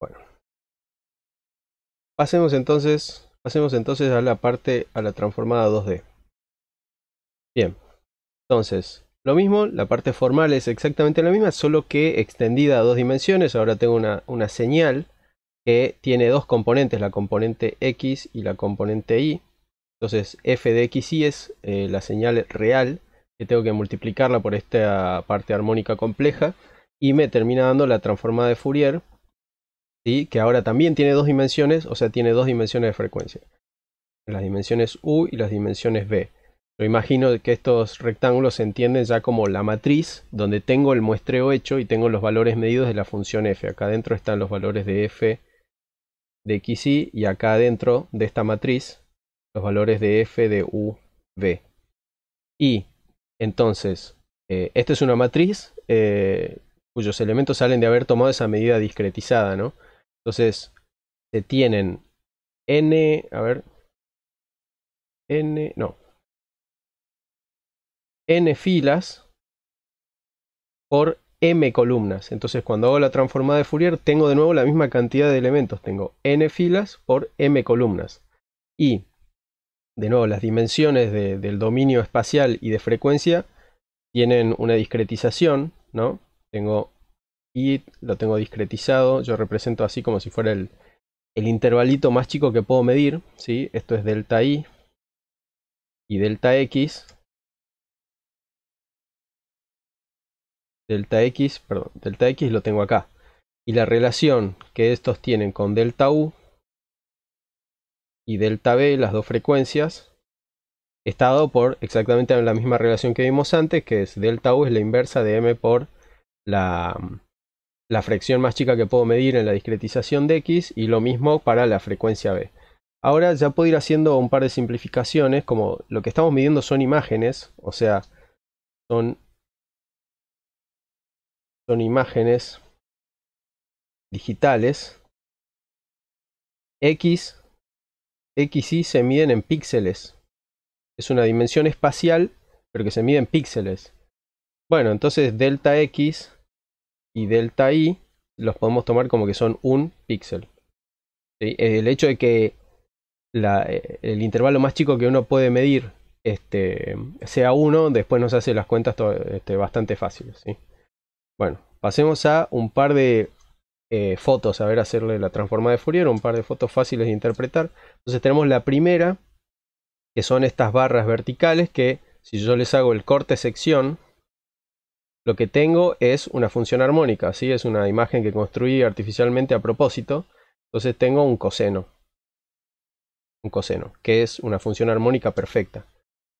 Bueno. Pasemos entonces, entonces a la parte, a la transformada 2D. Bien. Entonces, lo mismo, la parte formal es exactamente la misma, solo que extendida a dos dimensiones. Ahora tengo una, una señal que tiene dos componentes, la componente X y la componente Y. Entonces f de x y es eh, la señal real que tengo que multiplicarla por esta parte armónica compleja y me termina dando la transformada de Fourier que ahora también tiene dos dimensiones, o sea, tiene dos dimensiones de frecuencia. Las dimensiones U y las dimensiones B. Yo imagino que estos rectángulos se entienden ya como la matriz donde tengo el muestreo hecho y tengo los valores medidos de la función f. Acá adentro están los valores de f de x y acá adentro de esta matriz los valores de f de u, v. Y entonces, eh, esta es una matriz eh, cuyos elementos salen de haber tomado esa medida discretizada, ¿no? Entonces, se tienen n, a ver, n, no, n filas por m columnas. Entonces, cuando hago la transformada de Fourier, tengo de nuevo la misma cantidad de elementos. Tengo n filas por m columnas. Y, de nuevo, las dimensiones del dominio espacial y de frecuencia tienen una discretización, ¿no? Tengo y lo tengo discretizado. Yo represento así como si fuera el, el intervalito más chico que puedo medir. ¿sí? Esto es delta i y delta x. Delta x, perdón, delta x lo tengo acá. Y la relación que estos tienen con delta u y delta b, las dos frecuencias, está dado por exactamente la misma relación que vimos antes, que es delta u es la inversa de m por la, la fracción más chica que puedo medir en la discretización de X y lo mismo para la frecuencia B. Ahora ya puedo ir haciendo un par de simplificaciones, como lo que estamos midiendo son imágenes, o sea, son, son imágenes digitales. X, X y se miden en píxeles. Es una dimensión espacial, pero que se mide en píxeles. Bueno, entonces delta X y delta i los podemos tomar como que son un píxel. El hecho de que eh, el intervalo más chico que uno puede medir este, sea uno después nos hace las cuentas este, bastante fáciles. Bueno, pasemos a un par de eh, fotos, a ver, hacerle la transformada de Fourier, un par de fotos fáciles de interpretar. Entonces tenemos la primera, que son estas barras verticales, que si yo les hago el corte sección, lo que tengo es una función armónica, ¿sí? es una imagen que construí artificialmente a propósito, entonces tengo un coseno, un coseno, que es una función armónica perfecta.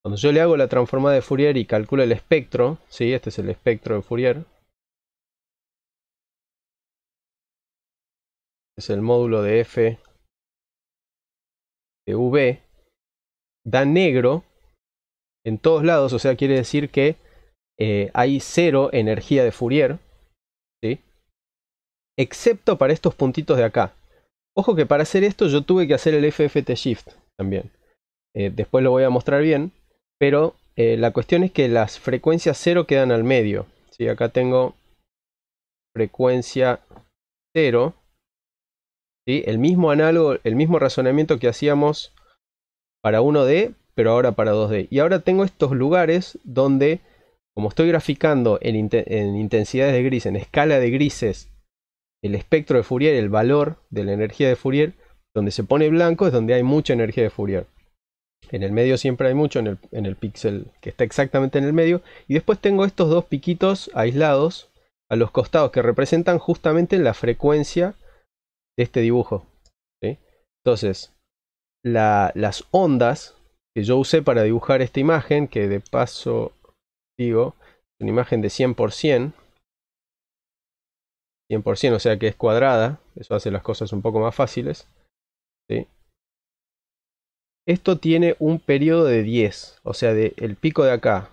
Cuando yo le hago la transformada de Fourier y calculo el espectro, ¿sí? este es el espectro de Fourier, es el módulo de f de v, da negro en todos lados, o sea, quiere decir que eh, hay cero energía de Fourier, excepto para estos puntitos de acá. Ojo que para hacer esto yo tuve que hacer el FFT Shift también. Eh, después lo voy a mostrar bien, pero eh, la cuestión es que las frecuencias cero quedan al medio. Si Acá tengo frecuencia cero. El mismo análogo, el mismo razonamiento que hacíamos para 1D, pero ahora para 2D. Y ahora tengo estos lugares donde como estoy graficando en, intensidades de gris, en escala de grises, el espectro de Fourier, el valor de la energía de Fourier, donde se pone blanco es donde hay mucha energía de Fourier. En el medio siempre hay mucho, en el, píxel que está exactamente en el medio. Y después tengo estos dos piquitos aislados a los costados que representan justamente la frecuencia de este dibujo. Entonces, las ondas que yo usé para dibujar esta imagen, que de paso digo, una imagen de 100%, 100%, o sea que es cuadrada, eso hace las cosas un poco más fáciles. Esto tiene un periodo de 10, o sea, del pico de acá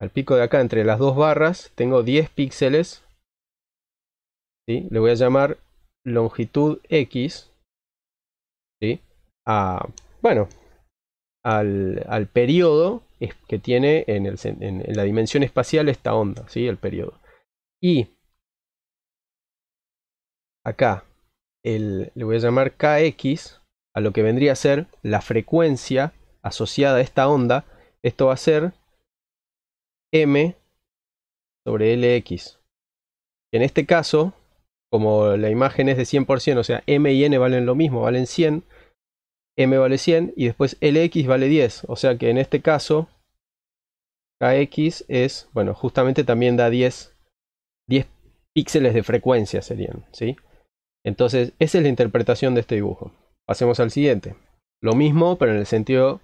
al pico de acá, entre las dos barras, tengo 10 píxeles. ¿sí? Le voy a llamar longitud X a, bueno, al periodo que tiene en, la dimensión espacial esta onda, ¿sí? el periodo. Y acá le voy a llamar KX a lo que vendría a ser la frecuencia asociada a esta onda. Esto va a ser M sobre LX. En este caso, como la imagen es de 100%, o sea, M y N valen lo mismo, valen 100, m vale 100 y después lx vale 10. O sea que en este caso kx es, bueno, justamente también da 10, 10 píxeles de frecuencia serían, ¿sí? Entonces, esa es la interpretación de este dibujo. Pasemos al siguiente. Lo mismo, pero en el sentido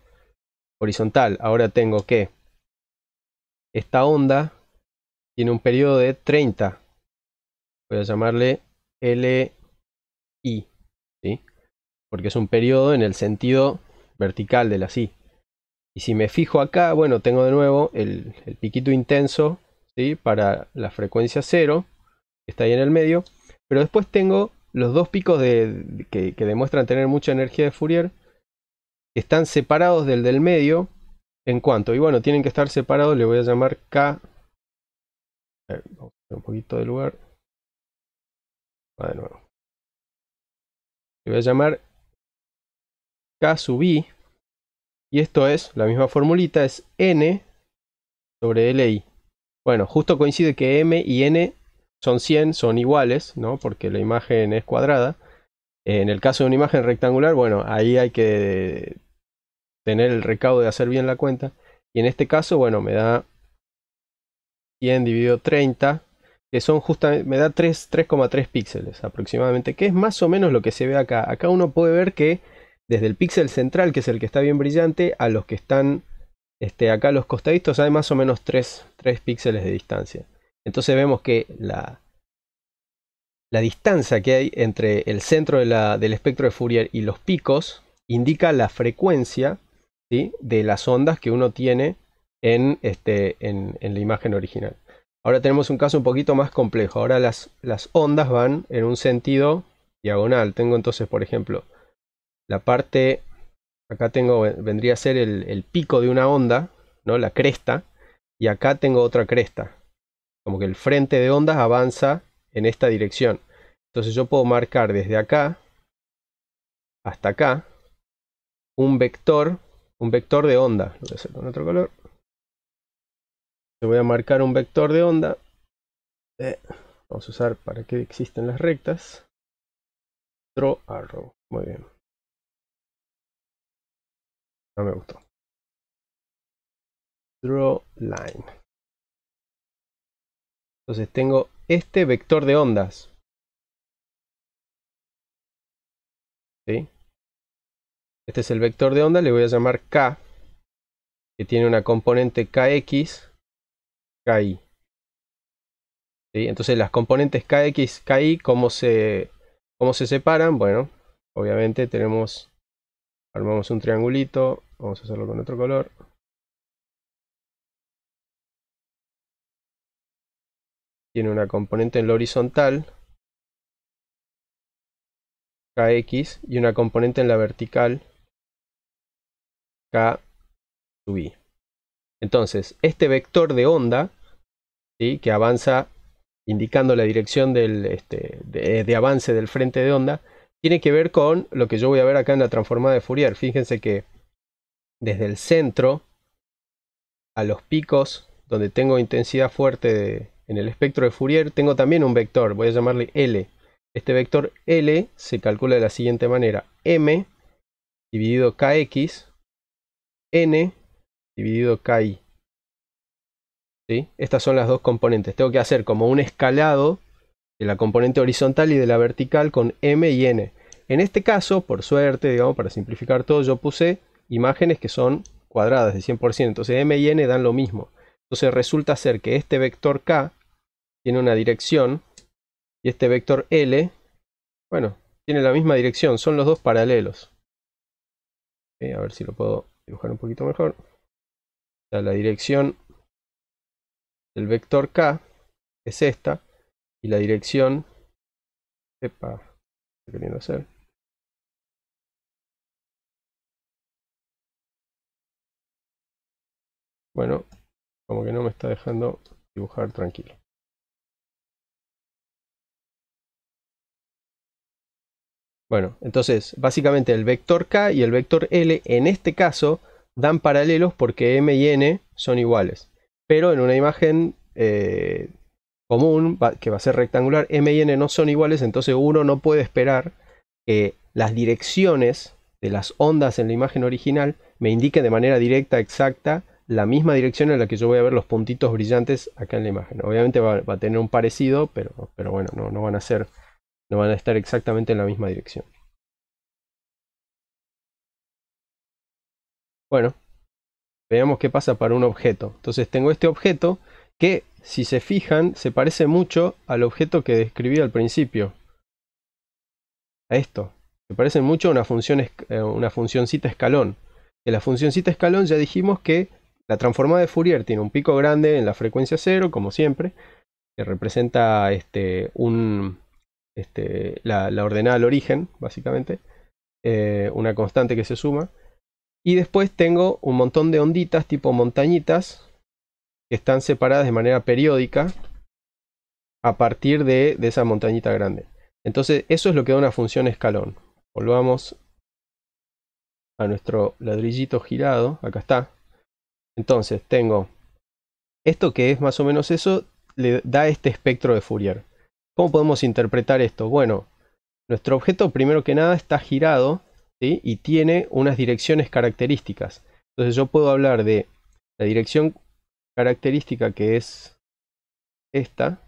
horizontal. Ahora tengo que esta onda tiene un periodo de 30. Voy a llamarle LI porque es un periodo en el sentido vertical de la sí. Y si me fijo acá, bueno, tengo de nuevo el, piquito intenso ¿sí? para la frecuencia cero, que está ahí en el medio, pero después tengo los dos picos que, demuestran tener mucha energía de Fourier, están separados del del medio, en cuanto, y bueno, tienen que estar separados, le voy a llamar K, un poquito de lugar, va de nuevo, le voy a llamar K sub I. Y esto es, la misma formulita, es N sobre LI. Bueno, justo coincide que M y N son 100, son iguales, ¿no? Porque la imagen es cuadrada. En el caso de una imagen rectangular, bueno, ahí hay que tener el recaudo de hacer bien la cuenta. Y en este caso, bueno, me da 100 dividido 30, que son justamente, me da 3,3 píxeles aproximadamente, que es más o menos lo que se ve acá. Acá uno puede ver que desde el píxel central, que es el que está bien brillante, a los que están este, acá los costaditos, hay más o menos 3, píxeles de distancia. Entonces vemos que la, la distancia que hay entre el centro de del espectro de Fourier y los picos indica la frecuencia de las ondas que uno tiene en, este, en, la imagen original. Ahora tenemos un caso un poquito más complejo. Ahora las, las ondas van en un sentido diagonal. Tengo entonces, por ejemplo, la parte, acá tengo, vendría a ser el, pico de una onda, ¿no? La cresta, y acá tengo otra cresta. Como que el frente de ondas avanza en esta dirección. Entonces yo puedo marcar desde acá hasta acá un vector, un vector de onda. Lo voy a hacer con otro color. Le voy a marcar un vector de onda. Eh, vamos a usar para que existen las rectas. Draw arrow. Muy bien. No me gustó. Draw line. Entonces tengo este vector de ondas. ¿Sí? Este es el vector de onda, le voy a llamar K, que tiene una componente KX, KI. ¿Sí? Entonces las componentes KX, KI, se, ¿cómo se separan? Bueno, obviamente tenemos, armamos un triangulito, Vamos a hacerlo con otro color. Tiene una componente en la horizontal. KX y una componente en la vertical. K sub I. Entonces, este vector de onda, que avanza indicando la dirección este, de, avance del frente de onda, tiene que ver con lo que yo voy a ver acá en la transformada de Fourier. Fíjense que desde el centro a los picos donde tengo intensidad fuerte en el espectro de Fourier, tengo también un vector, voy a llamarle L. Este vector L se calcula de la siguiente manera, M dividido KX, N dividido KI. Estas son las dos componentes. Tengo que hacer como un escalado de la componente horizontal y de la vertical con M y N. En este caso, por suerte, digamos, para simplificar todo, yo puse imágenes que son cuadradas de 100%. Entonces m y n dan lo mismo. Entonces resulta ser que este vector k tiene una dirección y este vector l, bueno, tiene la misma dirección, son los dos paralelos. Eh, a ver si lo puedo dibujar un poquito mejor. la dirección del vector k es esta y la dirección... Epa, estoy queriendo hacer. Bueno, como que no me está dejando dibujar tranquilo. Bueno, entonces básicamente el vector K y el vector L en este caso dan paralelos porque M y N son iguales. Pero en una imagen eh, común que va a ser rectangular, M y N no son iguales, entonces uno no puede esperar que las direcciones de las ondas en la imagen original me indiquen de manera directa, exacta, la misma dirección en la que yo voy a ver los puntitos brillantes acá en la imagen. Obviamente va, a tener un parecido, pero, pero bueno, no, van a ser, no van a estar exactamente en la misma dirección. Bueno, veamos qué pasa para un objeto. Entonces tengo este objeto que, si se fijan, se parece mucho al objeto que describí al principio. A esto. Se parece mucho a una función, eh, una escalón. En la funcióncita escalón ya dijimos que la transformada de Fourier tiene un pico grande en la frecuencia cero, como siempre, que representa este, un, este, la, ordenada al origen, básicamente, eh, una constante que se suma. Y después tengo un montón de onditas tipo montañitas que están separadas de manera periódica a partir de esa montañita grande. Entonces, eso es lo que da una función escalón. Volvamos a nuestro ladrillito girado. Acá está entonces, tengo esto que es más o menos eso, le da este espectro de Fourier. ¿Cómo podemos interpretar esto? Bueno, nuestro objeto primero que nada está girado y tiene unas direcciones características. Entonces yo puedo hablar de la dirección característica que es esta,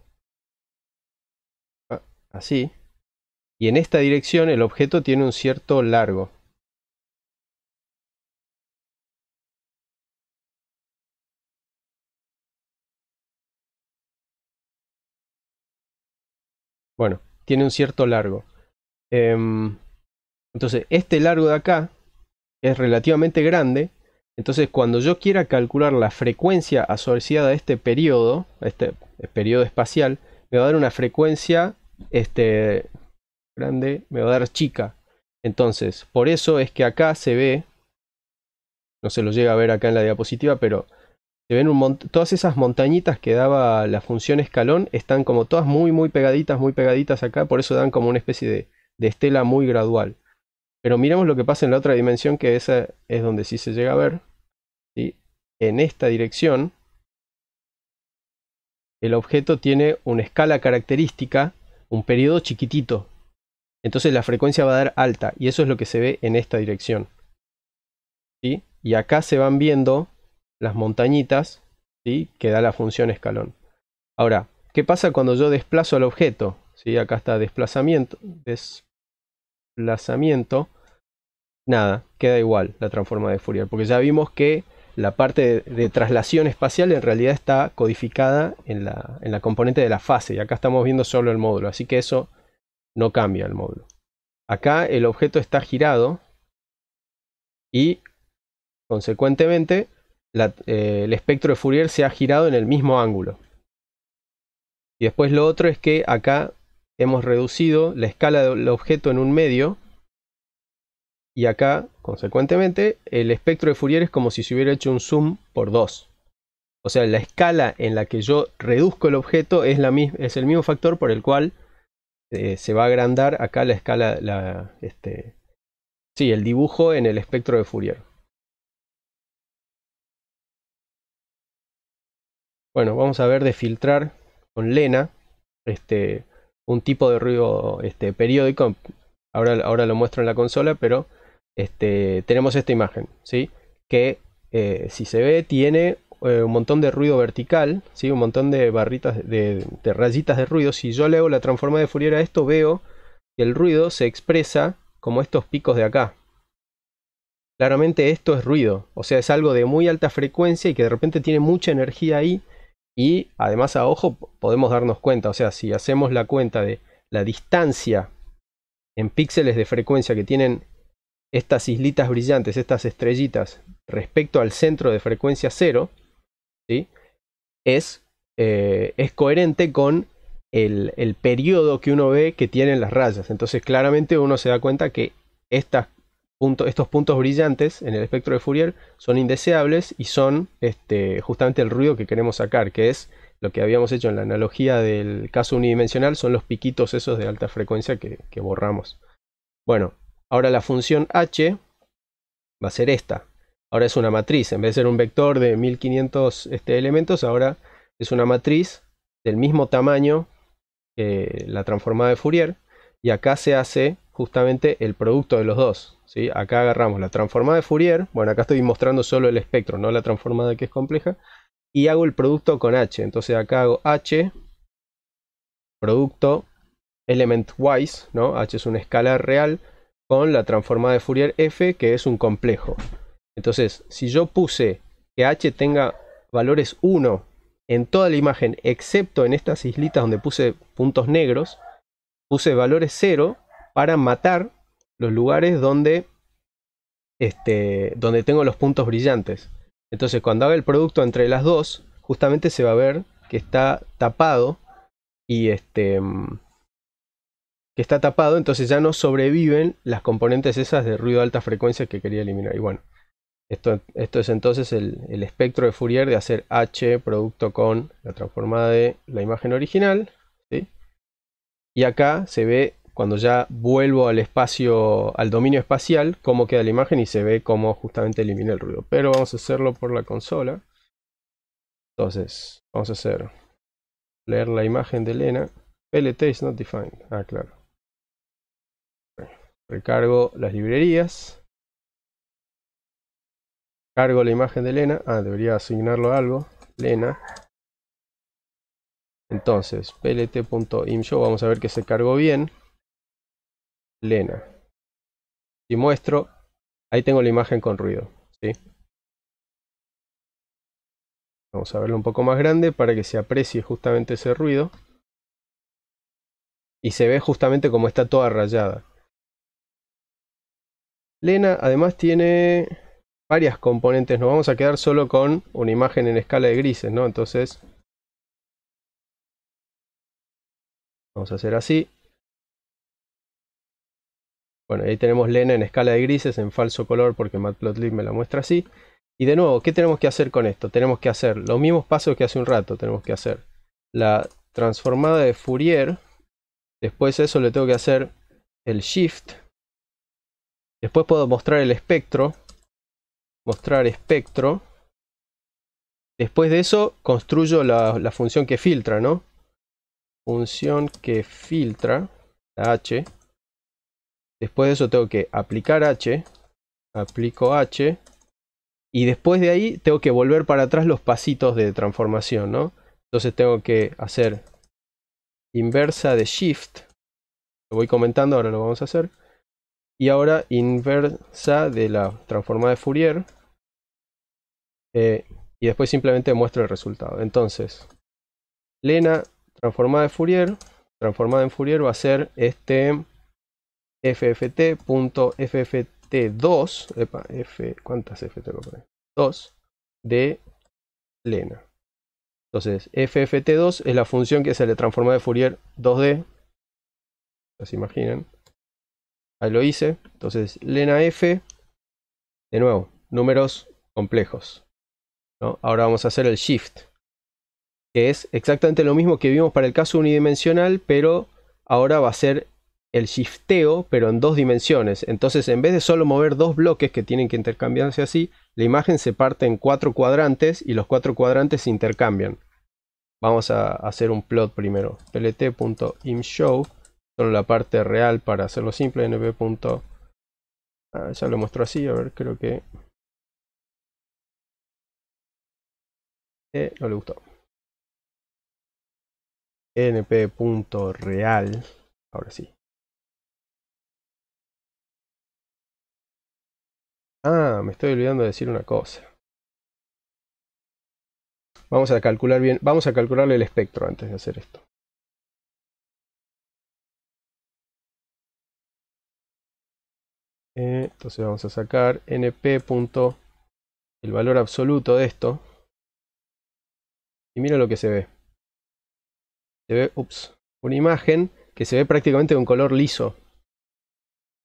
ah, así, y en esta dirección el objeto tiene un cierto largo. Bueno, tiene un cierto largo. Em, entonces, este largo de acá es relativamente grande. Entonces, cuando yo quiera calcular la frecuencia asociada a este periodo, a este eh, periodo espacial, me va a dar una frecuencia este, grande, me va a dar chica. Entonces, por eso es que acá se ve, no se lo llega a ver acá en la diapositiva, pero se ven todas esas montañitas que daba la función escalón, están como todas muy, muy pegaditas, muy pegaditas acá, por eso dan como una especie de, estela muy gradual. Pero miremos lo que pasa en la otra dimensión, que esa es donde sí se llega a ver. En esta dirección, el objeto tiene una escala característica, un periodo chiquitito. Entonces la frecuencia va a dar alta, y eso es lo que se ve en esta dirección. Y acá se van viendo las montañitas, ¿sí? que da la función escalón. Ahora, ¿qué pasa cuando yo desplazo al objeto? si Acá está desplazamiento, desplazamiento. Nada, queda igual la transforma de Fourier, porque ya vimos que la parte de, traslación espacial en realidad está codificada en la, en la componente de la fase, y acá estamos viendo solo el módulo, así que eso no cambia el módulo. Acá el objeto está girado y consecuentemente eh, el espectro de Fourier se ha girado en el mismo ángulo. Y después lo otro es que acá hemos reducido la escala del objeto en un medio. Y acá, consecuentemente, el espectro de Fourier es como si se hubiera hecho un zoom por 2. O sea, la escala en la que yo reduzco el objeto es, la es el mismo factor por el cual eh, se va a agrandar acá la escala, este, sí, el dibujo en el espectro de Fourier. Bueno, vamos a ver de filtrar con Lena este, un tipo de ruido este, periódico. Ahora, ahora lo muestro en la consola, pero este, tenemos esta imagen, ¿sí? Que eh, si se ve tiene eh, un montón de ruido vertical, ¿sí? Un montón de barritas, de, rayitas de ruido. Si yo leo la transforma de Fourier a esto, veo que el ruido se expresa como estos picos de acá, claramente esto es ruido, o sea, es algo de muy alta frecuencia y que de repente tiene mucha energía ahí y además a ojo podemos darnos cuenta, o sea, si hacemos la cuenta de la distancia en píxeles de frecuencia que tienen estas islitas brillantes, estas estrellitas, respecto al centro de frecuencia cero, ¿sí? es, eh, es coherente con el, el periodo que uno ve que tienen las rayas. Entonces claramente uno se da cuenta que estas estos puntos brillantes en el espectro de Fourier son indeseables y son este, justamente el ruido que queremos sacar, que es lo que habíamos hecho en la analogía del caso unidimensional, son los piquitos esos de alta frecuencia que, borramos. Bueno, ahora la función h va a ser esta. Ahora es una matriz, en vez de ser un vector de 1500 este, elementos, ahora es una matriz del mismo tamaño que la transformada de Fourier. Y acá se hace justamente el producto de los dos. ¿sí? Acá agarramos la transformada de Fourier, bueno, acá estoy mostrando solo el espectro, no la transformada que es compleja, y hago el producto con H. Entonces acá hago H, producto element wise, ¿no? H es una escala real, con la transformada de Fourier F, que es un complejo. Entonces, si yo puse que H tenga valores 1 en toda la imagen, excepto en estas islitas donde puse puntos negros, puse valores 0, para matar los lugares donde, este, donde tengo los puntos brillantes. Entonces cuando haga el producto entre las dos, justamente se va a ver que está tapado y este mm, que está tapado, entonces ya no sobreviven las componentes esas de ruido de alta frecuencia que quería eliminar. Y bueno, esto, esto es entonces el, el, espectro de Fourier de hacer H producto con la transformada de la imagen original. ¿sí? Y acá se ve cuando ya vuelvo al espacio, al dominio espacial, cómo queda la imagen y se ve cómo justamente elimina el ruido. Pero vamos a hacerlo por la consola. Entonces, vamos a hacer leer la imagen de Elena. plt is not defined. Ah, claro. Recargo las librerías. Cargo la imagen de Elena. Ah, debería asignarlo a algo. Lena. Entonces, plt.imshow, vamos a ver que se cargó bien. Lena. si muestro, ahí tengo la imagen con ruido, ¿sí? Vamos a verlo un poco más grande para que se aprecie justamente ese ruido. Y se ve justamente como está toda rayada. Lena además tiene varias componentes. Nos vamos a quedar solo con una imagen en escala de grises, ¿no? Entonces... Vamos a hacer así. Bueno, ahí tenemos Lena en escala de grises, en falso color, porque Matplotlib me la muestra así. Y de nuevo, ¿qué tenemos que hacer con esto? Tenemos que hacer los mismos pasos que hace un rato. Tenemos que hacer la transformada de Fourier. Después de eso le tengo que hacer el shift. Después puedo mostrar el espectro. Mostrar espectro. Después de eso construyo la, la función que filtra, ¿no? Función que filtra, la H. Después de eso tengo que aplicar H. Aplico H. Y después de ahí tengo que volver para atrás los pasitos de transformación, ¿no? Entonces tengo que hacer inversa de Shift. Lo voy comentando, ahora lo vamos a hacer. Y ahora inversa de la transformada de Fourier. Eh, y después simplemente muestro el resultado. Entonces, Lena transformada de Fourier, transformada en Fourier va a ser este fft.fft2, epa, F, ¿cuántas 2 de Lena. Entonces, fft2 es la función que se le transforma de Fourier 2D. ¿Se imaginan? Ahí lo hice. Entonces, Lena F, de nuevo, números complejos. Ahora vamos a hacer el shift, que es exactamente lo mismo que vimos para el caso unidimensional, pero ahora va a ser el shifteo, pero en dos dimensiones. Entonces, en vez de solo mover dos bloques que tienen que intercambiarse así, la imagen se parte en cuatro cuadrantes y los cuatro cuadrantes se intercambian. Vamos a hacer un plot primero. plt.imshow, solo la parte real para hacerlo simple. np. Ah, ya lo muestro así, a ver, creo que... Eh, no le gustó. np.real, ahora sí. Ah, me estoy olvidando de decir una cosa. Vamos a calcular bien, vamos a calcularle el espectro antes de hacer esto. Eh, entonces vamos a sacar np. el valor absoluto de esto. Y mira lo que se ve. Se ve, ups, una imagen que se ve prácticamente de un color liso.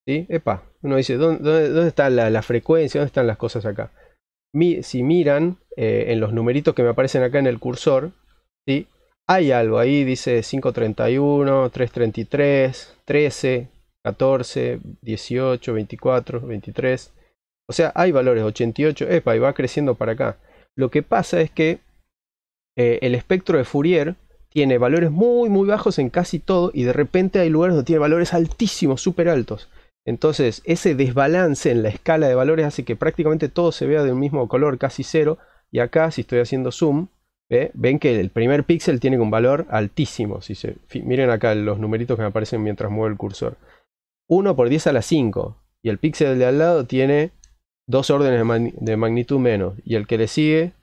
¿sí? Epa, uno dice, ¿dónde, está la, frecuencia? ¿Dónde están las cosas acá? si miran eh, en los numeritos que me aparecen acá en el cursor, ¿sí? hay algo ahí, dice 531, 333, 13, 14, 18, 24, 23. O sea, hay valores 88, epa, y va creciendo para acá. Lo que pasa es que eh, el espectro de Fourier tiene valores muy, muy bajos en casi todo y de repente hay lugares donde tiene valores altísimos, súper altos. Entonces, ese desbalance en la escala de valores hace que prácticamente todo se vea de un mismo color, casi cero. Y acá, si estoy haciendo zoom, ven que el primer píxel tiene un valor altísimo. Si se, miren acá los numeritos que me aparecen mientras muevo el cursor. 1 por 10 a la 5. Y el píxel de al lado tiene dos órdenes de, magnitud menos. Y el que le sigue,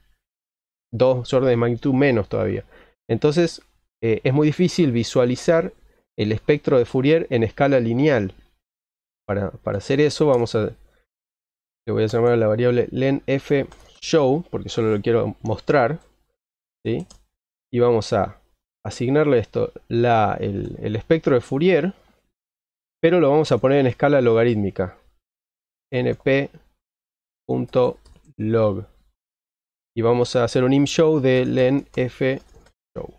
dos órdenes de magnitud menos todavía. Entonces, eh, es muy difícil visualizar el espectro de Fourier en escala lineal. Para, hacer eso vamos a... Le voy a llamar a la variable lenfShow, porque solo lo quiero mostrar. Y vamos a asignarle esto, la, el, espectro de Fourier, pero lo vamos a poner en escala logarítmica. np.log. Y vamos a hacer un imshow de show.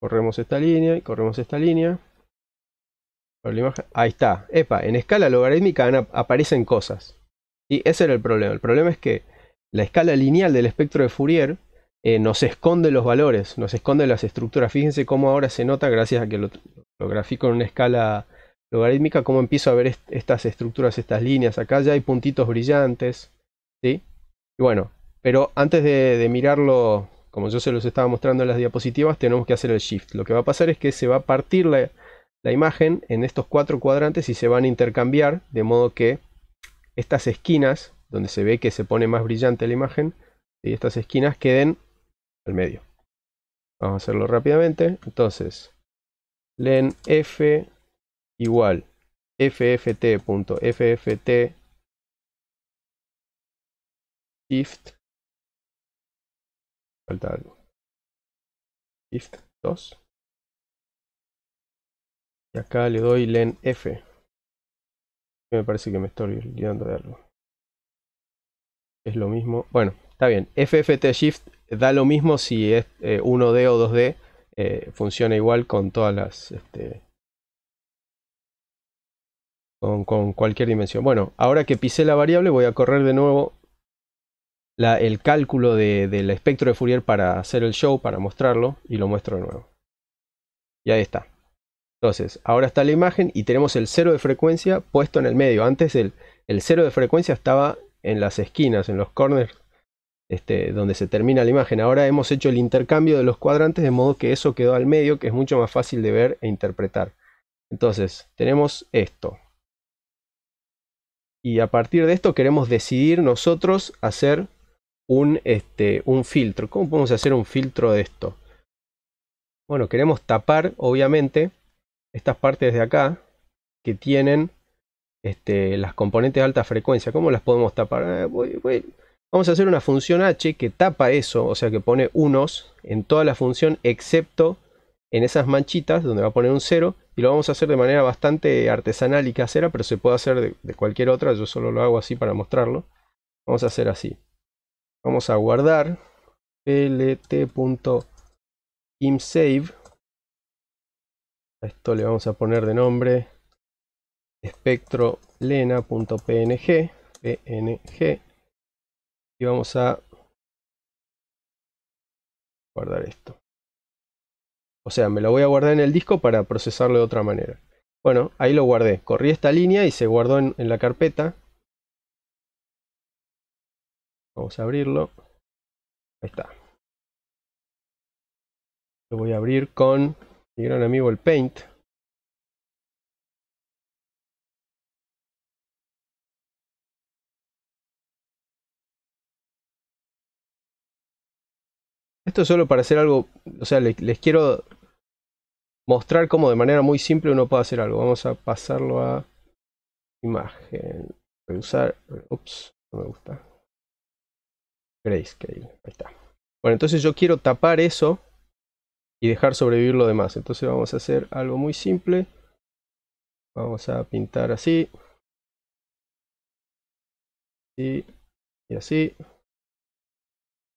Corremos esta línea y corremos esta línea. Ahí está. Epa, en escala logarítmica aparecen cosas. Y ese era el problema. El problema es que la escala lineal del espectro de Fourier eh, nos esconde los valores, nos esconde las estructuras. Fíjense cómo ahora se nota, gracias a que lo, grafico en una escala logarítmica, cómo empiezo a ver estas estructuras, estas líneas. Acá ya hay puntitos brillantes. ¿sí? Y bueno, pero antes de, de mirarlo, como yo se los estaba mostrando en las diapositivas, tenemos que hacer el shift. Lo que va a pasar es que se va a partir la la imagen en estos cuatro cuadrantes y se van a intercambiar, de modo que estas esquinas, donde se ve que se pone más brillante la imagen, y estas esquinas queden al medio. Vamos a hacerlo rápidamente. Entonces, len f igual fft.fft shift falta algo shift 2 y acá le doy len f. Me parece que me estoy olvidando de algo. Es lo mismo. Bueno, está bien. FFT Shift da lo mismo si es 1D eh, o 2D. Eh, funciona igual con todas las. Este, con, cualquier dimensión. Bueno, ahora que pisé la variable, voy a correr de nuevo la, el cálculo del espectro de Fourier para hacer el show, para mostrarlo, y lo muestro de nuevo. Y ahí está. Entonces, ahora está la imagen y tenemos el cero de frecuencia puesto en el medio. Antes el, cero de frecuencia estaba en las esquinas, en los corners, este, donde se termina la imagen. Ahora hemos hecho el intercambio de los cuadrantes de modo que eso quedó al medio, que es mucho más fácil de ver e interpretar. Entonces, tenemos esto. Y a partir de esto queremos decidir nosotros hacer este, un filtro. ¿Cómo podemos hacer un filtro de esto? Bueno, queremos tapar, obviamente, estas partes de acá que tienen este, las componentes de alta frecuencia. ¿Cómo las podemos tapar? Eh, vamos a hacer una función h que tapa eso, o sea que pone unos en toda la función excepto en esas manchitas donde va a poner un cero. y lo vamos a hacer de manera bastante artesanal y casera, pero se puede hacer de, de, cualquier otra, yo solo lo hago así para mostrarlo. Vamos a hacer así. Vamos a guardar lt.imsave a esto le vamos a poner de nombre espectro png y vamos a guardar esto. O sea, me lo voy a guardar en el disco para procesarlo de otra manera. Bueno, ahí lo guardé. Corrí esta línea y se guardó en, en la carpeta. Vamos a abrirlo. Ahí está. Lo voy a abrir con mi gran amigo el Paint. Esto es solo para hacer algo, o sea, les, quiero mostrar cómo de manera muy simple uno puede hacer algo. Vamos a pasarlo a imagen, usar, ups, no me gusta. Grayscale, ahí está. Bueno, entonces yo quiero tapar eso y dejar sobrevivir lo demás. Entonces vamos a hacer algo muy simple. Vamos a pintar así. Y, y así.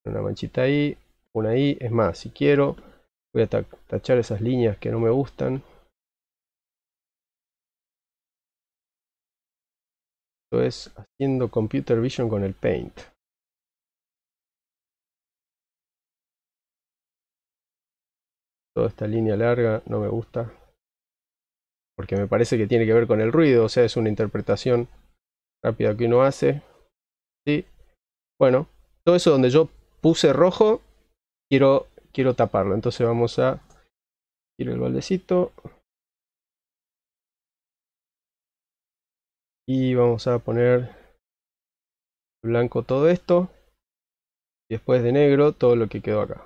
Una manchita ahí, una ahí. Es más, si quiero, voy a tachar esas líneas que no me gustan. Esto es haciendo computer vision con el paint. Toda esta línea larga no me gusta. Porque me parece que tiene que ver con el ruido, o sea, es una interpretación rápida que uno hace. ¿Sí? Bueno, todo eso donde yo puse rojo, quiero, quiero taparlo. Entonces vamos a... ir el baldecito. y vamos a poner blanco todo esto y después de negro todo lo que quedó acá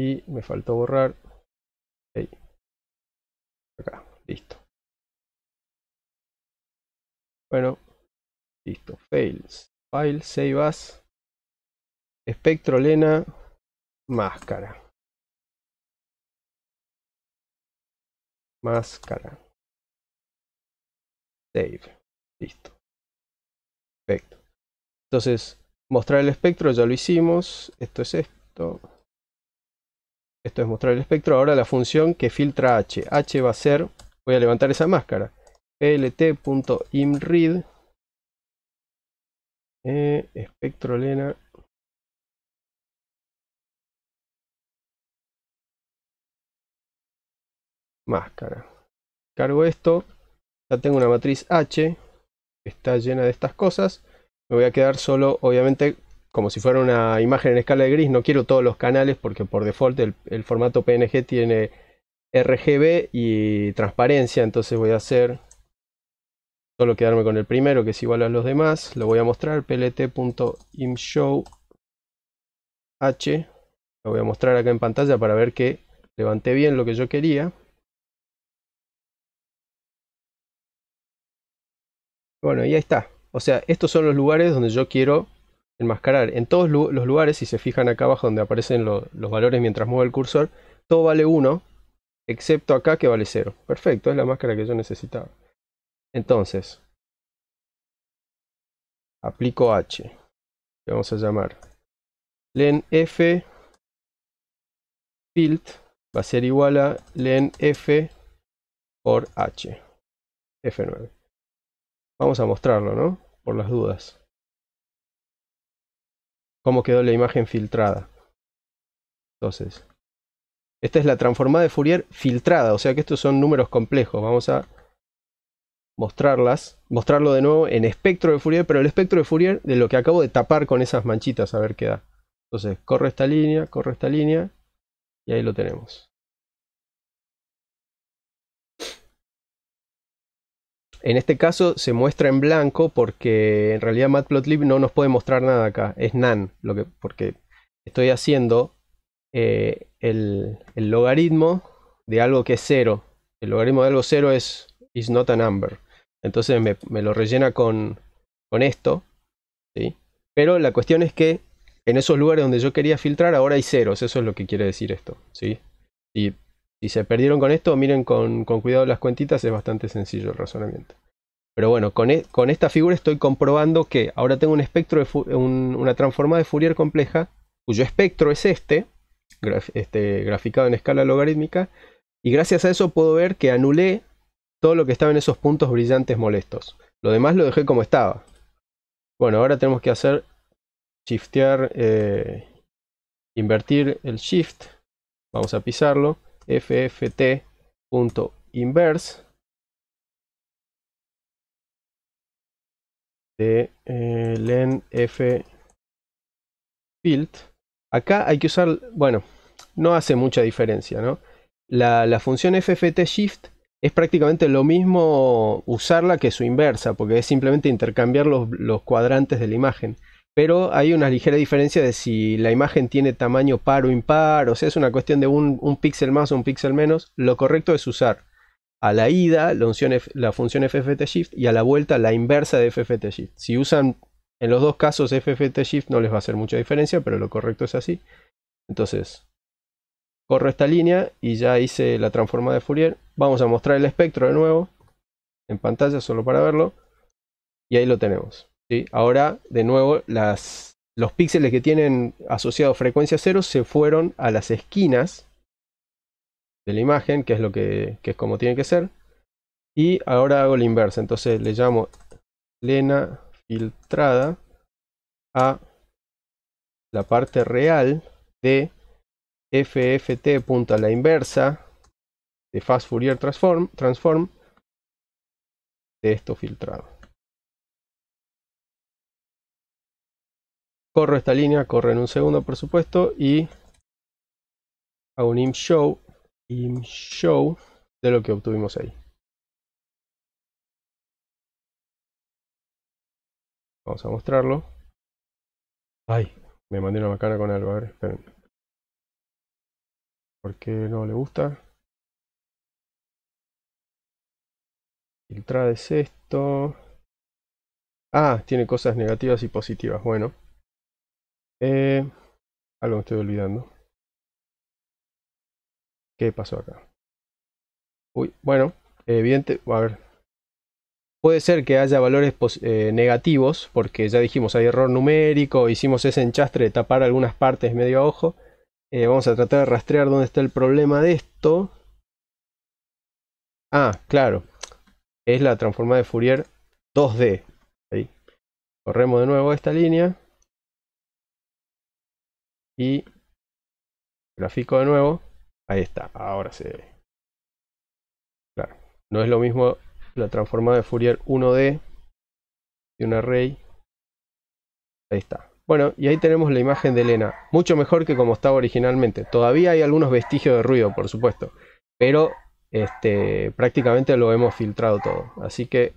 Y me faltó borrar. Ahí. Acá, listo. Bueno, listo. Fails. File, save as. Espectro Lena, máscara. Máscara. Save. Listo. Perfecto. Entonces, mostrar el espectro, ya lo hicimos. Esto es esto. Esto es mostrar el espectro. Ahora la función que filtra h. h va a ser, voy a levantar esa máscara. lt.imread espectrolena eh, espectro lena máscara. Cargo esto. Ya tengo una matriz H está llena de estas cosas. Me voy a quedar solo, obviamente, como si fuera una imagen en escala de gris. No quiero todos los canales porque por default el, formato PNG tiene RGB y transparencia. Entonces voy a hacer solo quedarme con el primero que es igual a los demás. Lo voy a mostrar plt.imshow h. Lo voy a mostrar acá en pantalla para ver que levanté bien lo que yo quería. Bueno, y ahí está. O sea, estos son los lugares donde yo quiero enmascarar. En todos los lugares, si se fijan acá abajo donde aparecen los valores mientras muevo el cursor, todo vale 1, excepto acá que vale 0. Perfecto, es la máscara que yo necesitaba. Entonces, aplico H. Le vamos a llamar len f va a ser igual a len f por h f9 vamos a mostrarlo no por las dudas cómo quedó la imagen filtrada. Entonces, esta es la transformada de Fourier filtrada, o sea que estos son números complejos. Vamos a mostrarlas, mostrarlo de nuevo en espectro de Fourier, pero el espectro de Fourier de lo que acabo de tapar con esas manchitas, a ver qué da. Entonces, corre esta línea, corre esta línea, y ahí lo tenemos. En este caso se muestra en blanco porque en realidad Matplotlib no nos puede mostrar nada acá. Es nan, lo que, porque estoy haciendo eh, el, logaritmo de algo que es cero. El logaritmo de algo cero es is not a number. Entonces me, lo rellena con, esto. ¿sí? Pero la cuestión es que en esos lugares donde yo quería filtrar ahora hay ceros. Eso es lo que quiere decir esto. ¿sí? Y si se perdieron con esto, miren con, cuidado las cuentitas, es bastante sencillo el razonamiento. Pero bueno, con, e, esta figura estoy comprobando que ahora tengo un espectro una transformada de Fourier compleja, cuyo espectro es este, este, graficado en escala logarítmica, y gracias a eso puedo ver que anulé todo lo que estaba en esos puntos brillantes molestos. Lo demás lo dejé como estaba. Bueno, ahora tenemos que hacer shiftear, eh, invertir el shift. Vamos a pisarlo fft.inverse de eh, len f Acá hay que usar, bueno, no hace mucha diferencia, ¿no? La, función fft shift es prácticamente lo mismo usarla que su inversa, porque es simplemente intercambiar los cuadrantes de la imagen pero hay una ligera diferencia de si la imagen tiene tamaño par o impar, o sea, es una cuestión de un, píxel más o un píxel menos. Lo correcto es usar a la ida la función, FFT Shift y a la vuelta la inversa de FFT Shift Si usan en los dos casos FFT Shift no les va a hacer mucha diferencia, pero lo correcto es así. Entonces, corro esta línea y ya hice la transformada de Fourier. Vamos a mostrar el espectro de nuevo en pantalla solo para verlo. Y ahí lo tenemos. Ahora, de nuevo, los píxeles que tienen asociado frecuencia cero se fueron a las esquinas de la imagen, que es lo que, es como tiene que ser. Y ahora hago la inversa, entonces le llamo lena filtrada a la parte real de fft punto la inversa de fast Fourier transform, transform de esto filtrado. corro esta línea, corre en un segundo por supuesto y hago un im show, de lo que obtuvimos ahí. Vamos a mostrarlo. Ay, me mandé una macana con algo, a ver, esperen. ¿Por qué no le gusta? Filtrar es esto. Ah, tiene cosas negativas y positivas, bueno. Eh, algo me estoy olvidando. ¿Qué pasó acá? Uy, bueno, evidente, a ver. Puede ser que haya valores eh, negativos, porque ya dijimos, hay error numérico, hicimos ese enchastre de tapar algunas partes medio a ojo. Eh, vamos a tratar de rastrear dónde está el problema de esto. Ah, claro. Es la transformada de Fourier 2D. Ahí. Corremos de nuevo esta línea y grafico de nuevo, ahí está, ahora se ve. Claro, no es lo mismo la transformada de Fourier 1D de un array. Ahí está. Bueno, y ahí tenemos la imagen de Elena, mucho mejor que como estaba originalmente. Todavía hay algunos vestigios de ruido, por supuesto, pero este, prácticamente lo hemos filtrado todo. Así que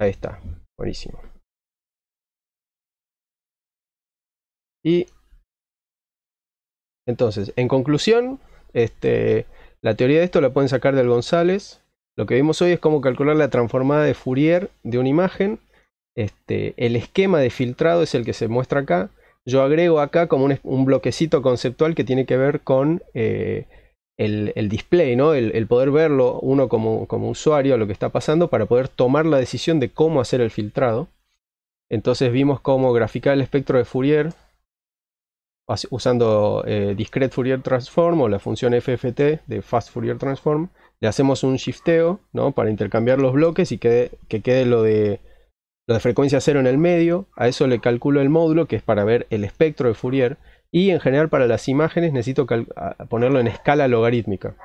ahí está, buenísimo. Y entonces, en conclusión, este, la teoría de esto la pueden sacar del González. Lo que vimos hoy es cómo calcular la transformada de Fourier de una imagen. Este, el esquema de filtrado es el que se muestra acá. Yo agrego acá como un, bloquecito conceptual que tiene que ver con eh, el, display, ¿no? el, poder verlo uno como, usuario, lo que está pasando, para poder tomar la decisión de cómo hacer el filtrado. Entonces vimos cómo graficar el espectro de Fourier usando eh, Discrete Fourier Transform o la función FFT de Fast Fourier Transform, le hacemos un shifteo para intercambiar los bloques y que, quede lo de, frecuencia cero en el medio. A eso le calculo el módulo, que es para ver el espectro de Fourier. Y en general para las imágenes necesito ponerlo en escala logarítmica.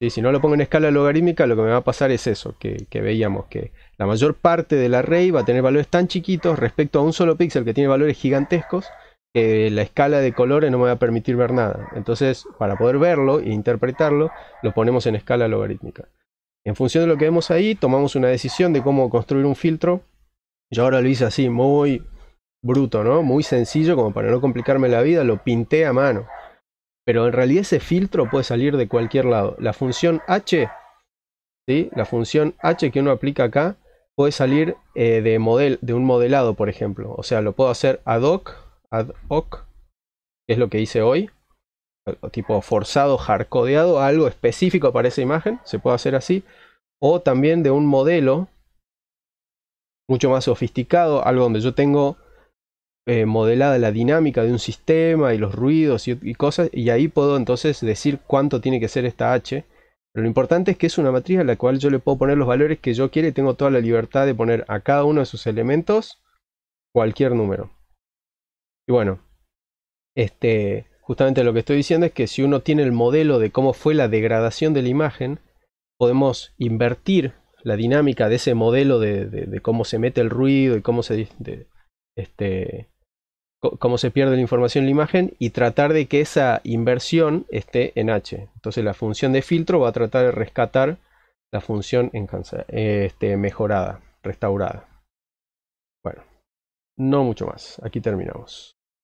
si no lo pongo en escala logarítmica, lo que me va a pasar es eso, que, que veíamos que la mayor parte del array va a tener valores tan chiquitos respecto a un solo píxel que tiene valores gigantescos que eh, la escala de colores no me va a permitir ver nada. Entonces, para poder verlo e interpretarlo, lo ponemos en escala logarítmica. En función de lo que vemos ahí, tomamos una decisión de cómo construir un filtro. Yo ahora lo hice así, muy bruto, ¿no? Muy sencillo, como para no complicarme la vida, lo pinté a mano. Pero en realidad ese filtro puede salir de cualquier lado. La función H, ¿sí? La función H que uno aplica acá puede salir eh, de, de un modelado, por ejemplo. O sea, lo puedo hacer ad hoc ad hoc, que es lo que hice hoy, tipo forzado, hardcodeado, algo específico para esa imagen, se puede hacer así, o también de un modelo mucho más sofisticado, algo donde yo tengo eh, modelada la dinámica de un sistema y los ruidos y, cosas, y ahí puedo entonces decir cuánto tiene que ser esta H. Pero lo importante es que es una matriz a la cual yo le puedo poner los valores que yo quiera y tengo toda la libertad de poner a cada uno de sus elementos cualquier número. Y bueno, este, justamente lo que estoy diciendo es que si uno tiene el modelo de cómo fue la degradación de la imagen, podemos invertir la dinámica de ese modelo de, cómo se mete el ruido y cómo se, este, cómo se pierde la información en la imagen y tratar de que esa inversión esté en H. Entonces la función de filtro va a tratar de rescatar la función este, mejorada, restaurada. Bueno, no mucho más. Aquí terminamos.